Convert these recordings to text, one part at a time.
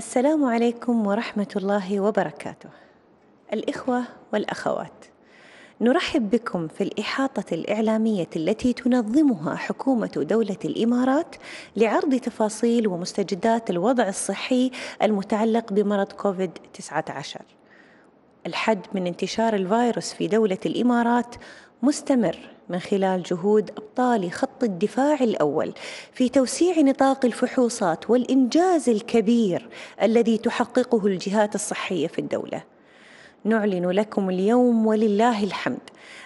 السلام عليكم ورحمة الله وبركاته. الإخوة والأخوات، نرحب بكم في الإحاطة الإعلامية التي تنظمها حكومة دولة الإمارات لعرض تفاصيل ومستجدات الوضع الصحي المتعلق بمرض كوفيد 19. الحد من انتشار الفيروس في دولة الإمارات مستمر من خلال جهود أبطال خط الدفاع الأول في توسيع نطاق الفحوصات والإنجاز الكبير الذي تحققه الجهات الصحية في الدولة نعلن لكم اليوم ولله الحمد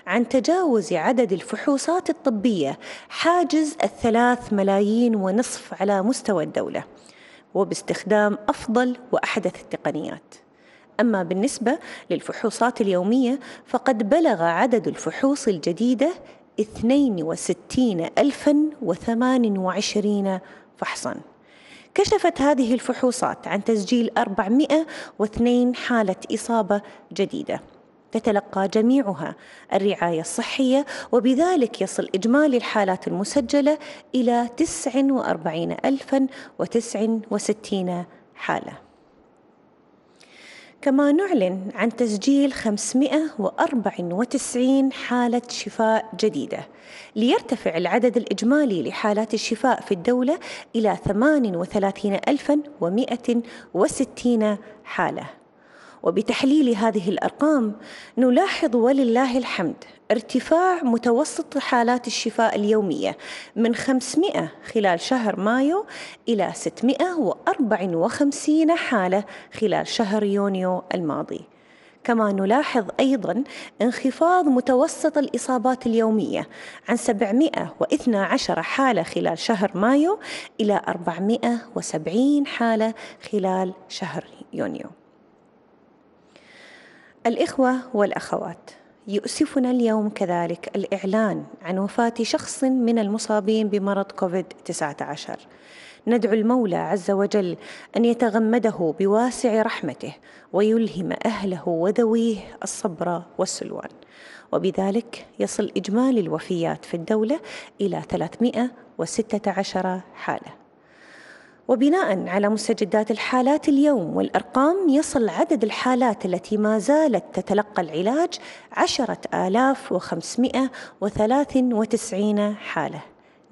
عن تجاوز عدد الفحوصات الطبية حاجز الثلاث ملايين ونصف على مستوى الدولة وباستخدام أفضل وأحدث التقنيات أما بالنسبة للفحوصات اليومية فقد بلغ عدد الفحوص الجديدة 62028 فحصاً كشفت هذه الفحوصات عن تسجيل 402 حالة إصابة جديدة تتلقى جميعها الرعاية الصحية وبذلك يصل إجمالي الحالات المسجلة إلى 49069 حالة كما نعلن عن تسجيل 594 حالة شفاء جديدة ليرتفع العدد الإجمالي لحالات الشفاء في الدولة إلى 38160 حالة وبتحليل هذه الارقام نلاحظ ولله الحمد ارتفاع متوسط حالات الشفاء اليوميه من 500 خلال شهر مايو الى 654 حاله خلال شهر يونيو الماضي. كما نلاحظ أيضا انخفاض متوسط الإصابات اليومية عن 712 حالة خلال شهر مايو إلى 470 حالة خلال شهر يونيو الإخوة والأخوات يؤسفنا اليوم كذلك الإعلان عن وفاة شخص من المصابين بمرض كوفيد-19 ندعو المولى عز وجل أن يتغمده بواسع رحمته ويلهم أهله وذويه الصبر والسلوان وبذلك يصل إجمالي الوفيات في الدولة إلى 316 حالة وبناء على مستجدات الحالات اليوم والأرقام يصل عدد الحالات التي ما زالت تتلقى العلاج 10593 حالة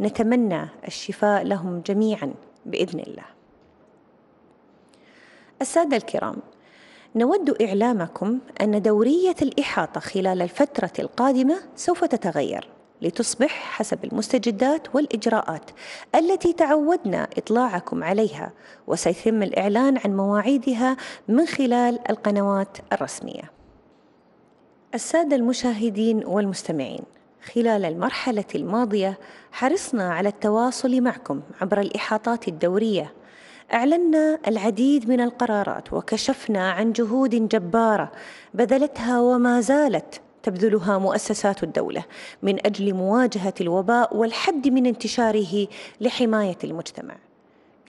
نتمنى الشفاء لهم جميعا بإذن الله السادة الكرام نود إعلامكم أن دورية الإحاطة خلال الفترة القادمة سوف تتغير لتصبح حسب المستجدات والإجراءات التي تعودنا إطلاعكم عليها وسيتم الإعلان عن مواعيدها من خلال القنوات الرسمية السادة المشاهدين والمستمعين خلال المرحلة الماضية حرصنا على التواصل معكم عبر الإحاطات الدورية أعلنا العديد من القرارات وكشفنا عن جهود جبارة بذلتها وما زالت تبذلها مؤسسات الدولة من أجل مواجهة الوباء والحد من انتشاره لحماية المجتمع.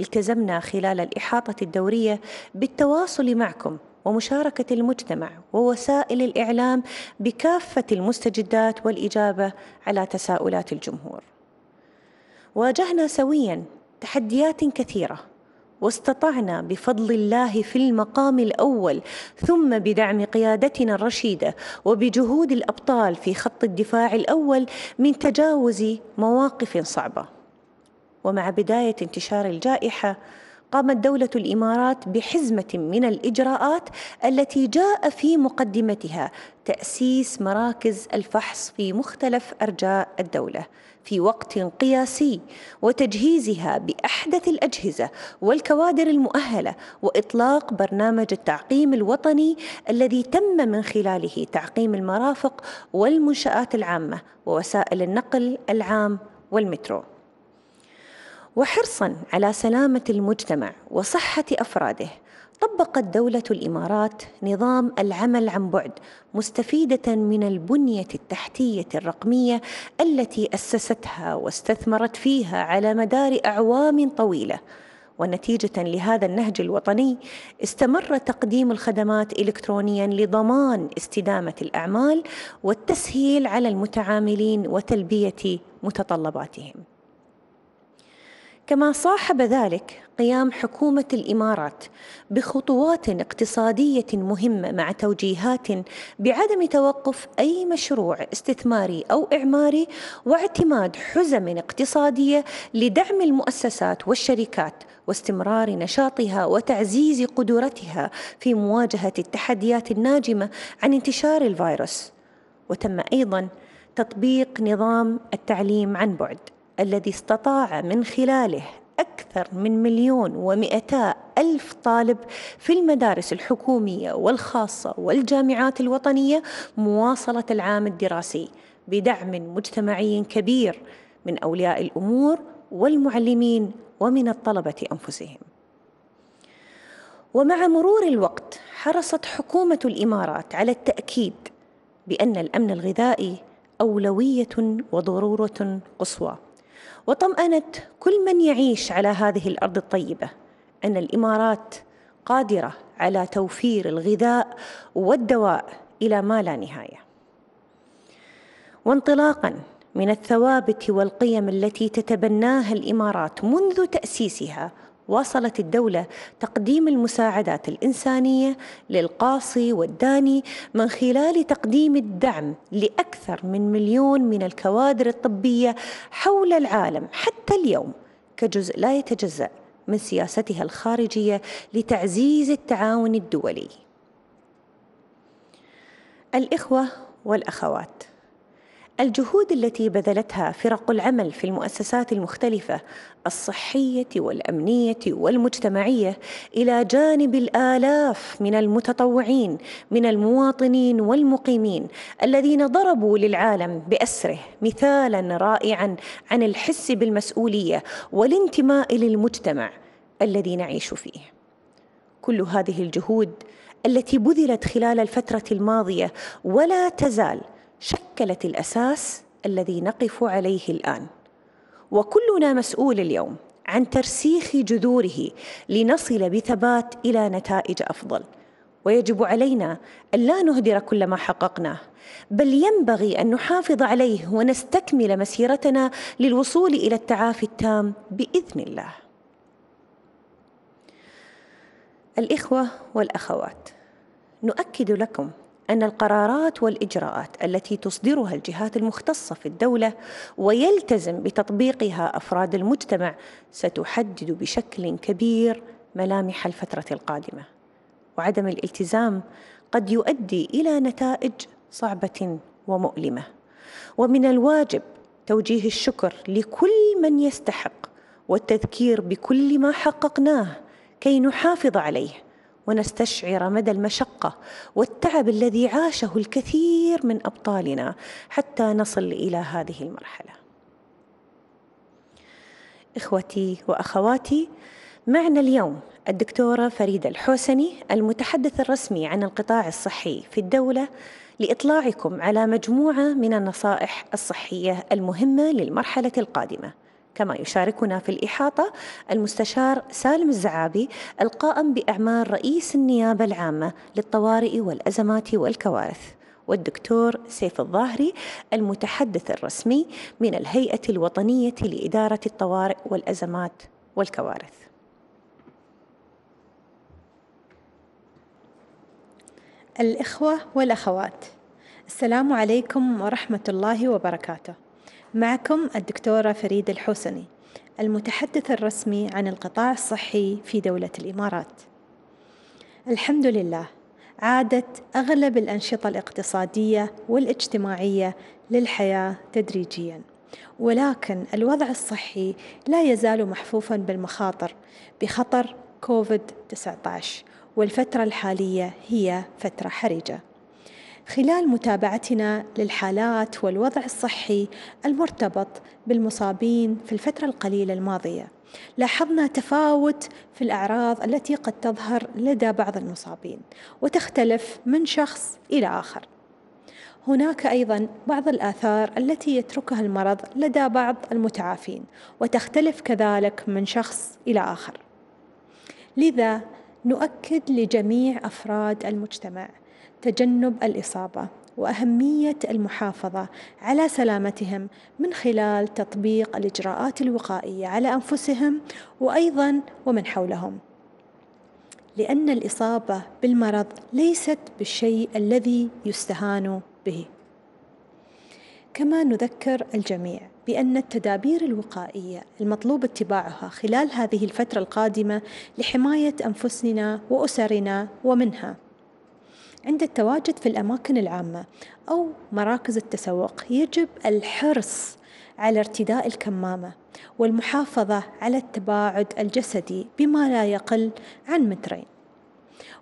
التزمنا خلال الإحاطة الدورية بالتواصل معكم ومشاركة المجتمع ووسائل الإعلام بكافة المستجدات والإجابة على تساؤلات الجمهور. واجهنا سويا تحديات كثيره واستطعنا بفضل الله في المقام الاول ثم بدعم قيادتنا الرشيده وبجهود الابطال في خط الدفاع الاول من تجاوز مواقف صعبه ومع بدايه انتشار الجائحه قامت دولة الإمارات بحزمة من الإجراءات التي جاء في مقدمتها تأسيس مراكز الفحص في مختلف أرجاء الدولة في وقت قياسي وتجهيزها باحدث الاجهزه والكوادر المؤهله واطلاق برنامج التعقيم الوطني الذي تم من خلاله تعقيم المرافق والمنشات العامه ووسائل النقل العام والمترو وحرصا على سلامه المجتمع وصحه افراده طبقت دولة الإمارات نظام العمل عن بعد مستفيدة من البنية التحتية الرقمية التي أسستها واستثمرت فيها على مدار أعوام طويلة ونتيجة لهذا النهج الوطني استمر تقديم الخدمات إلكترونيا لضمان استدامة الأعمال والتسهيل على المتعاملين وتلبية متطلباتهم كما صاحب ذلك قيام حكومة الإمارات بخطوات اقتصادية مهمة مع توجيهات بعدم توقف أي مشروع استثماري أو إعماري واعتماد حزم اقتصادية لدعم المؤسسات والشركات واستمرار نشاطها وتعزيز قدرتها في مواجهة التحديات الناجمة عن انتشار الفيروس وتم أيضا تطبيق نظام التعليم عن بعد الذي استطاع من خلاله أكثر من مليون ومئتا ألف طالب في المدارس الحكومية والخاصة والجامعات الوطنية مواصلة العام الدراسي بدعم مجتمعي كبير من أولياء الأمور والمعلمين ومن الطلبة أنفسهم ومع مرور الوقت حرصت حكومة الإمارات على التأكيد بأن الأمن الغذائي أولوية وضرورة قصوى وطمأنت كل من يعيش على هذه الأرض الطيبة أن الإمارات قادرة على توفير الغذاء والدواء إلى ما لا نهاية. وانطلاقا من الثوابت والقيم التي تتبناها الإمارات منذ تأسيسها واصلت الدولة تقديم المساعدات الإنسانية للقاصي والداني من خلال تقديم الدعم لأكثر من مليون من الكوادر الطبية حول العالم حتى اليوم كجزء لا يتجزأ من سياستها الخارجية لتعزيز التعاون الدولي. الإخوة والأخوات الجهود التي بذلتها فرق العمل في المؤسسات المختلفه الصحيه والامنيه والمجتمعيه الى جانب الالاف من المتطوعين من المواطنين والمقيمين الذين ضربوا للعالم باسره مثالا رائعا عن الحس بالمسؤوليه والانتماء للمجتمع الذي نعيش فيه كل هذه الجهود التي بذلت خلال الفتره الماضيه ولا تزال شكلت الاساس الذي نقف عليه الان وكلنا مسؤول اليوم عن ترسيخ جذوره لنصل بثبات الى نتائج افضل ويجب علينا أن لا نهدر كل ما حققناه بل ينبغي أن نحافظ عليه ونستكمل مسيرتنا للوصول إلى التعافي التام بإذن الله الإخوة والأخوات نؤكد لكم أن القرارات والإجراءات التي تصدرها الجهات المختصة في الدولة ويلتزم بتطبيقها أفراد المجتمع ستحدد بشكل كبير ملامح الفترة القادمة. وعدم الالتزام قد يؤدي إلى نتائج صعبة ومؤلمة. ومن الواجب توجيه الشكر لكل من يستحق والتذكير بكل ما حققناه كي نحافظ عليه ونستشعر مدى المشقه والتعب الذي عاشه الكثير من ابطالنا حتى نصل الى هذه المرحله اخوتي واخواتي معنا اليوم الدكتوره فريده الحوسني المتحدث الرسمي عن القطاع الصحي في الدوله لاطلاعكم على مجموعه من النصائح الصحيه المهمه للمرحله القادمه كما يشاركنا في الإحاطة المستشار سالم الزعابي القائم بأعمال رئيس النيابة العامة للطوارئ والأزمات والكوارث والدكتور سيف الظاهري المتحدث الرسمي من الهيئة الوطنية لإدارة الطوارئ والأزمات والكوارث الإخوة والأخوات السلام عليكم ورحمة الله وبركاته معكم الدكتورة فريد الحسني المتحدث الرسمي عن القطاع الصحي في دولة الإمارات الحمد لله عادت أغلب الأنشطة الاقتصادية والاجتماعية للحياة تدريجياً ولكن الوضع الصحي لا يزال محفوفا بالمخاطر بخطر كوفيد 19 والفترة الحالية هي فترة حرجة خلال متابعتنا للحالات والوضع الصحي المرتبط بالمصابين في الفترة القليلة الماضية لاحظنا تفاوت في الأعراض التي قد تظهر لدى بعض المصابين وتختلف من شخص إلى آخر هناك أيضا بعض الآثار التي يتركها المرض لدى بعض المتعافين وتختلف كذلك من شخص إلى آخر لذا نؤكد لجميع أفراد المجتمع تجنب الإصابة وأهمية المحافظة على سلامتهم من خلال تطبيق الإجراءات الوقائية على أنفسهم وأيضا ومن حولهم لأن الإصابة بالمرض ليست بالشيء الذي يستهان به كما نذكر الجميع بأن التدابير الوقائية المطلوب اتباعها خلال هذه الفترة القادمة لحماية أنفسنا وأسرنا ومنها عند التواجد في الأماكن العامة أو مراكز التسوق يجب الحرص على ارتداء الكمامة والمحافظة على التباعد الجسدي بما لا يقل عن مترين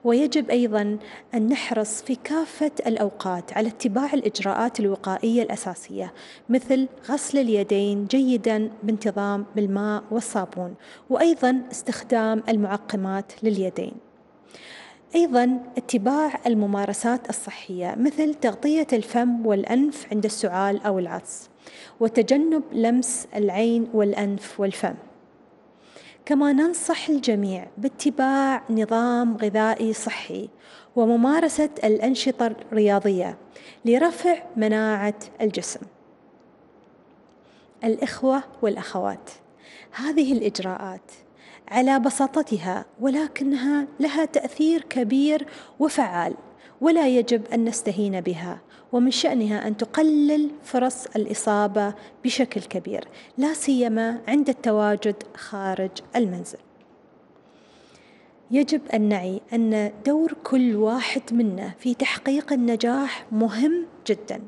ويجب أيضا أن نحرص في كافة الأوقات على اتباع الإجراءات الوقائية الأساسية مثل غسل اليدين جيدا بانتظام بالماء والصابون وأيضا استخدام المعقمات لليدين أيضا اتباع الممارسات الصحية مثل تغطية الفم والأنف عند السعال أو العطس وتجنب لمس العين والأنف والفم كما ننصح الجميع باتباع نظام غذائي صحي وممارسة الأنشطة الرياضية لرفع مناعة الجسم. الإخوة والأخوات، هذه الإجراءات على بساطتها ولكنها لها تاثير كبير وفعال ولا يجب ان نستهين بها ومن شانها ان تقلل فرص الاصابه بشكل كبير لا سيما عند التواجد خارج المنزل يجب ان نعي ان دور كل واحد منا في تحقيق النجاح مهم جدا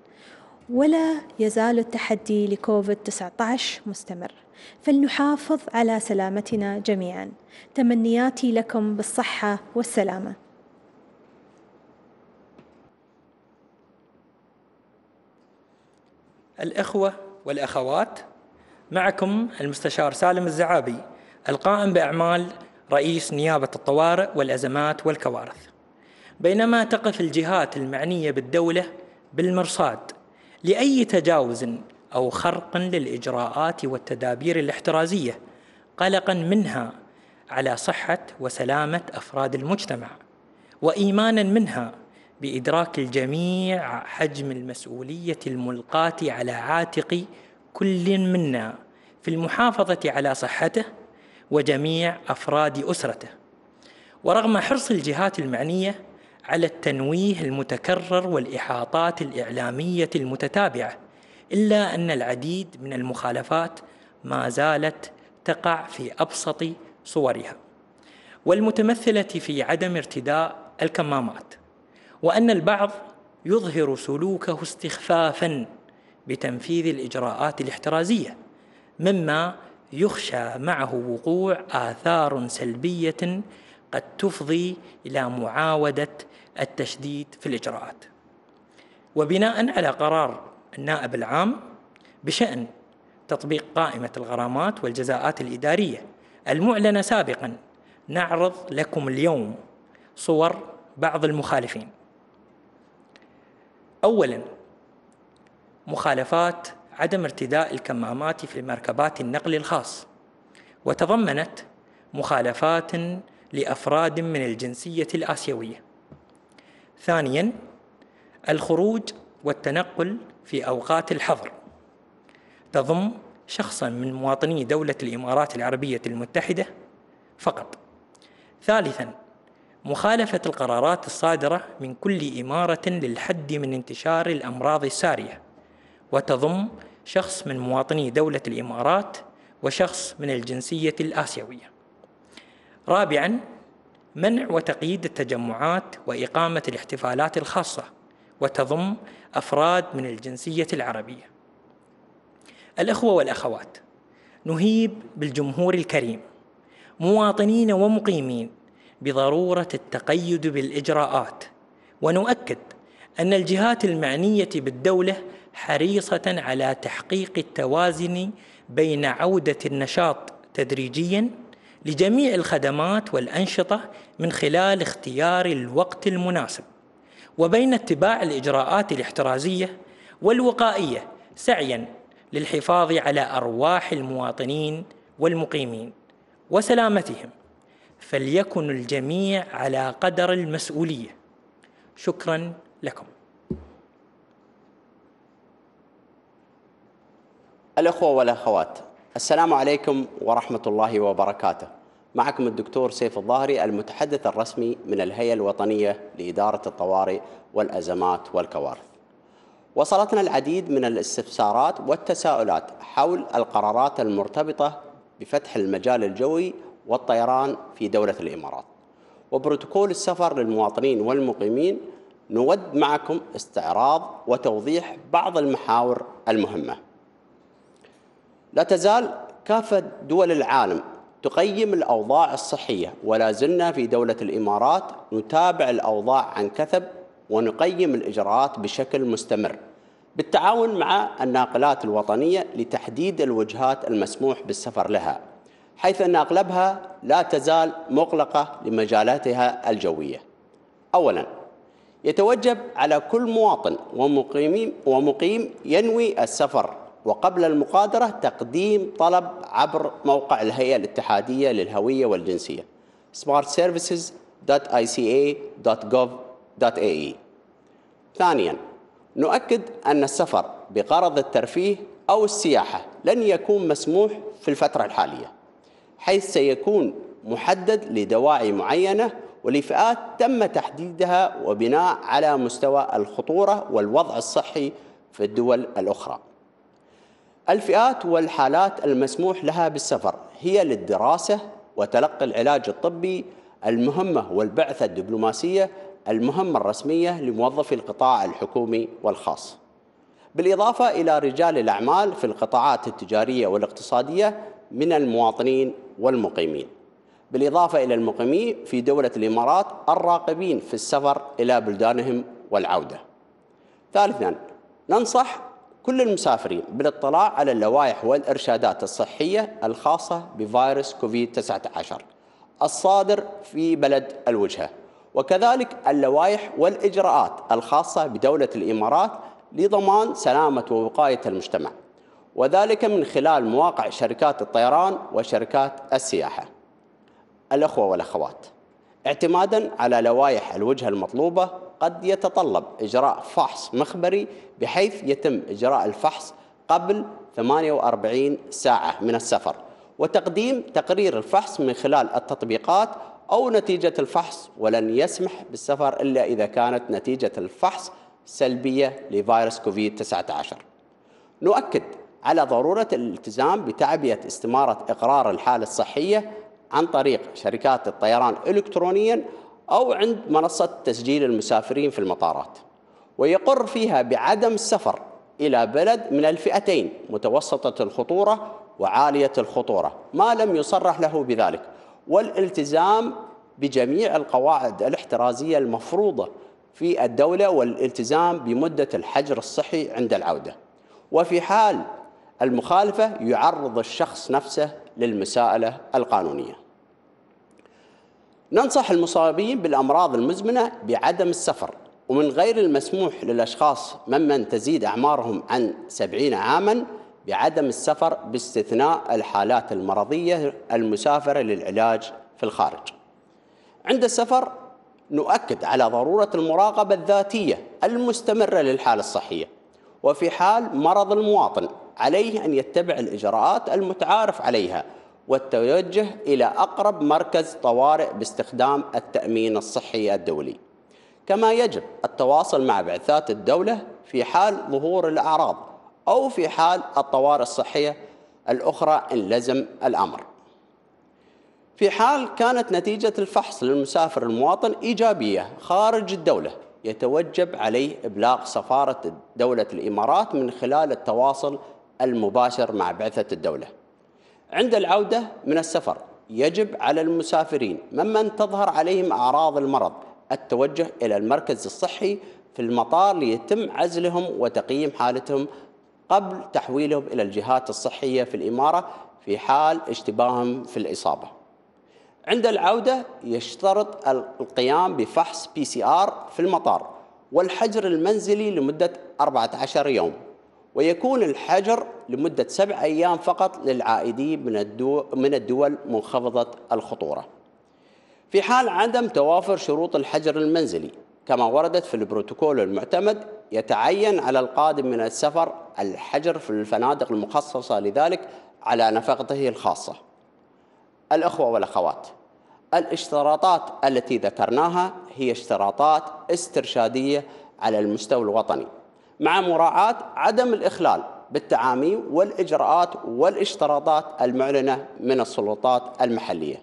ولا يزال التحدي لكوفيد 19 مستمر فلنحافظ على سلامتنا جميعا تمنياتي لكم بالصحه والسلامه الاخوه والاخوات معكم المستشار سالم الزعابي القائم باعمال رئيس نيابه الطوارئ والازمات والكوارث بينما تقف الجهات المعنيه بالدوله بالمرصاد لاي تجاوز أو خرقا للإجراءات والتدابير الاحترازية قلقا منها على صحة وسلامة أفراد المجتمع وإيمانا منها بإدراك الجميع حجم المسؤولية الملقاة على عاتق كل منا في المحافظة على صحته وجميع أفراد أسرته ورغم حرص الجهات المعنية على التنويه المتكرر والإحاطات الإعلامية المتتابعة إلا أن العديد من المخالفات ما زالت تقع في أبسط صورها والمتمثلة في عدم ارتداء الكمامات وأن البعض يظهر سلوكه استخفافا بتنفيذ الإجراءات الاحترازية مما يخشى معه وقوع آثار سلبية قد تفضي إلى معاودة التشديد في الإجراءات وبناء على قرار النائب العام بشأن تطبيق قائمة الغرامات والجزاءات الإدارية المعلنة سابقا نعرض لكم اليوم صور بعض المخالفين أولا مخالفات عدم ارتداء الكمامات في مركبات النقل الخاص وتضمنت مخالفات لأفراد من الجنسية الآسيوية ثانيا الخروج والتنقل في أوقات الحظر تضم شخصا من مواطني دولة الإمارات العربية المتحدة فقط ثالثا مخالفة القرارات الصادرة من كل إمارة للحد من انتشار الأمراض السارية وتضم شخص من مواطني دولة الإمارات وشخص من الجنسية الآسيوية رابعا منع وتقييد التجمعات وإقامة الاحتفالات الخاصة وتضم أفراد من الجنسية العربية الأخوة والأخوات نهيب بالجمهور الكريم مواطنين ومقيمين بضرورة التقيد بالإجراءات ونؤكد أن الجهات المعنية بالدولة حريصة على تحقيق التوازن بين عودة النشاط تدريجيا لجميع الخدمات والأنشطة من خلال اختيار الوقت المناسب وبين اتباع الإجراءات الاحترازية والوقائية سعيا للحفاظ على أرواح المواطنين والمقيمين وسلامتهم فليكن الجميع على قدر المسؤولية شكرا لكم الأخوة والأخوات السلام عليكم ورحمة الله وبركاته معكم الدكتور سيف الظاهري المتحدث الرسمي من الهيئة الوطنية لإدارة الطوارئ والأزمات والكوارث وصلتنا العديد من الاستفسارات والتساؤلات حول القرارات المرتبطة بفتح المجال الجوي والطيران في دولة الإمارات وبروتوكول السفر للمواطنين والمقيمين نود معكم استعراض وتوضيح بعض المحاور المهمة لا تزال كافة دول العالم تقيم الأوضاع الصحية ولا زلنا في دولة الإمارات نتابع الأوضاع عن كثب ونقيم الإجراءات بشكل مستمر بالتعاون مع الناقلات الوطنية لتحديد الوجهات المسموح بالسفر لها حيث أن أغلبها لا تزال مغلقة لمجالاتها الجوية أولاً يتوجب على كل مواطن ومقيم, ومقيم ينوي السفر وقبل المقادرة تقديم طلب عبر موقع الهيئة الاتحادية للهوية والجنسية smartservices.ica.gov.ae ثانياً نؤكد أن السفر بغرض الترفيه أو السياحة لن يكون مسموح في الفترة الحالية حيث سيكون محدد لدواعي معينة ولفئات تم تحديدها وبناء على مستوى الخطورة والوضع الصحي في الدول الأخرى الفئات والحالات المسموح لها بالسفر هي للدراسة وتلقي العلاج الطبي المهمة والبعثة الدبلوماسية المهمة الرسمية لموظفي القطاع الحكومي والخاص بالإضافة إلى رجال الأعمال في القطاعات التجارية والاقتصادية من المواطنين والمقيمين بالإضافة إلى المقيمين في دولة الإمارات الراقبين في السفر إلى بلدانهم والعودة ثالثا ننصح كل المسافرين بالاطلاع على اللوائح والإرشادات الصحية الخاصة بفيروس كوفيد-19 الصادر في بلد الوجهة وكذلك اللوائح والإجراءات الخاصة بدولة الإمارات لضمان سلامة ووقاية المجتمع وذلك من خلال مواقع شركات الطيران وشركات السياحة الأخوة والأخوات اعتمادا على لوائح الوجهة المطلوبة قد يتطلب إجراء فحص مخبري بحيث يتم إجراء الفحص قبل 48 ساعة من السفر وتقديم تقرير الفحص من خلال التطبيقات أو نتيجة الفحص ولن يسمح بالسفر إلا إذا كانت نتيجة الفحص سلبية لفيروس كوفيد 19 نؤكد على ضرورة الالتزام بتعبئة استمارة إقرار الحالة الصحية عن طريق شركات الطيران إلكترونياً أو عند منصة تسجيل المسافرين في المطارات ويقر فيها بعدم السفر إلى بلد من الفئتين متوسطة الخطورة وعالية الخطورة ما لم يصرح له بذلك والالتزام بجميع القواعد الاحترازية المفروضة في الدولة والالتزام بمدة الحجر الصحي عند العودة وفي حال المخالفة يعرض الشخص نفسه للمساءلة القانونية ننصح المصابين بالأمراض المزمنة بعدم السفر ومن غير المسموح للأشخاص ممن تزيد أعمارهم عن سبعين عاماً بعدم السفر باستثناء الحالات المرضية المسافرة للعلاج في الخارج عند السفر نؤكد على ضرورة المراقبة الذاتية المستمرة للحالة الصحية وفي حال مرض المواطن عليه أن يتبع الإجراءات المتعارف عليها والتوجه إلى أقرب مركز طوارئ باستخدام التأمين الصحي الدولي كما يجب التواصل مع بعثات الدولة في حال ظهور الأعراض أو في حال الطوارئ الصحية الأخرى إن لزم الأمر في حال كانت نتيجة الفحص للمسافر المواطن إيجابية خارج الدولة يتوجب عليه إبلاغ سفارة دولة الإمارات من خلال التواصل المباشر مع بعثة الدولة عند العودة من السفر يجب على المسافرين ممن تظهر عليهم أعراض المرض التوجه إلى المركز الصحي في المطار ليتم عزلهم وتقييم حالتهم قبل تحويلهم إلى الجهات الصحية في الإمارة في حال اشتباههم في الإصابة عند العودة يشترط القيام بفحص بي سي آر في المطار والحجر المنزلي لمدة 14 يوم ويكون الحجر لمدة سبع أيام فقط للعائدين من الدول, من الدول منخفضة الخطورة في حال عدم توافر شروط الحجر المنزلي كما وردت في البروتوكول المعتمد يتعين على القادم من السفر الحجر في الفنادق المخصصة لذلك على نفقته الخاصة الأخوة والأخوات الاشتراطات التي ذكرناها هي اشتراطات استرشادية على المستوى الوطني مع مراعاة عدم الإخلال بالتعاميم والإجراءات والاشتراطات المعلنة من السلطات المحلية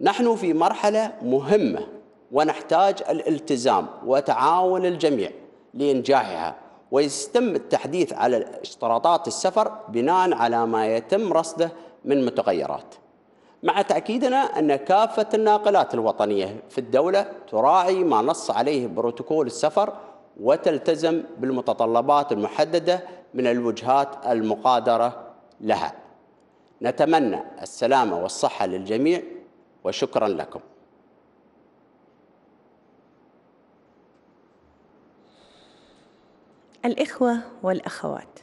نحن في مرحلة مهمة ونحتاج الالتزام وتعاون الجميع لإنجاحها ويتم التحديث على اشتراطات السفر بناء على ما يتم رصده من متغيرات مع تأكيدنا أن كافة الناقلات الوطنية في الدولة تراعي ما نص عليه بروتوكول السفر وتلتزم بالمتطلبات المحددة من الوجهات المقادرة لها نتمنى السلامة والصحة للجميع وشكرا لكم الإخوة والأخوات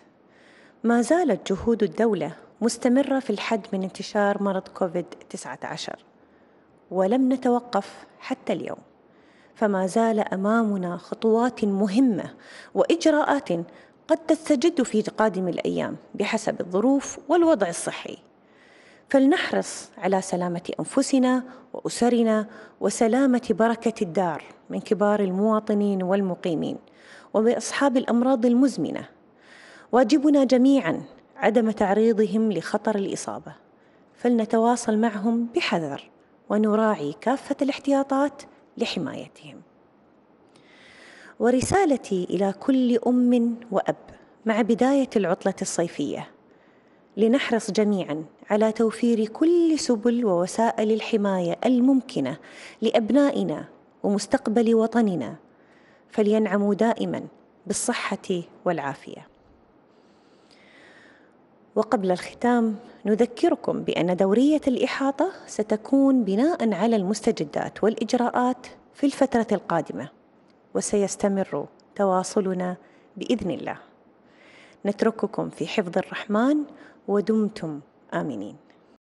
ما زالت جهود الدولة مستمرة في الحد من انتشار مرض كوفيد-19 ولم نتوقف حتى اليوم فما زال امامنا خطوات مهمه واجراءات قد تستجد في قادم الايام بحسب الظروف والوضع الصحي فلنحرص على سلامه انفسنا واسرنا وسلامه بركه الدار من كبار المواطنين والمقيمين وباصحاب الامراض المزمنه واجبنا جميعا عدم تعريضهم لخطر الاصابه فلنتواصل معهم بحذر ونراعي كافه الاحتياطات لحمايتهم ورسالتي الى كل ام واب مع بدايه العطله الصيفيه لنحرص جميعا على توفير كل سبل ووسائل الحمايه الممكنه لابنائنا ومستقبل وطننا فلينعموا دائما بالصحه والعافيه وقبل الختام نذكركم بأن دورية الإحاطة ستكون بناء على المستجدات والإجراءات في الفترة القادمة وسيستمر تواصلنا بإذن الله نترككم في حفظ الرحمن ودمتم آمنين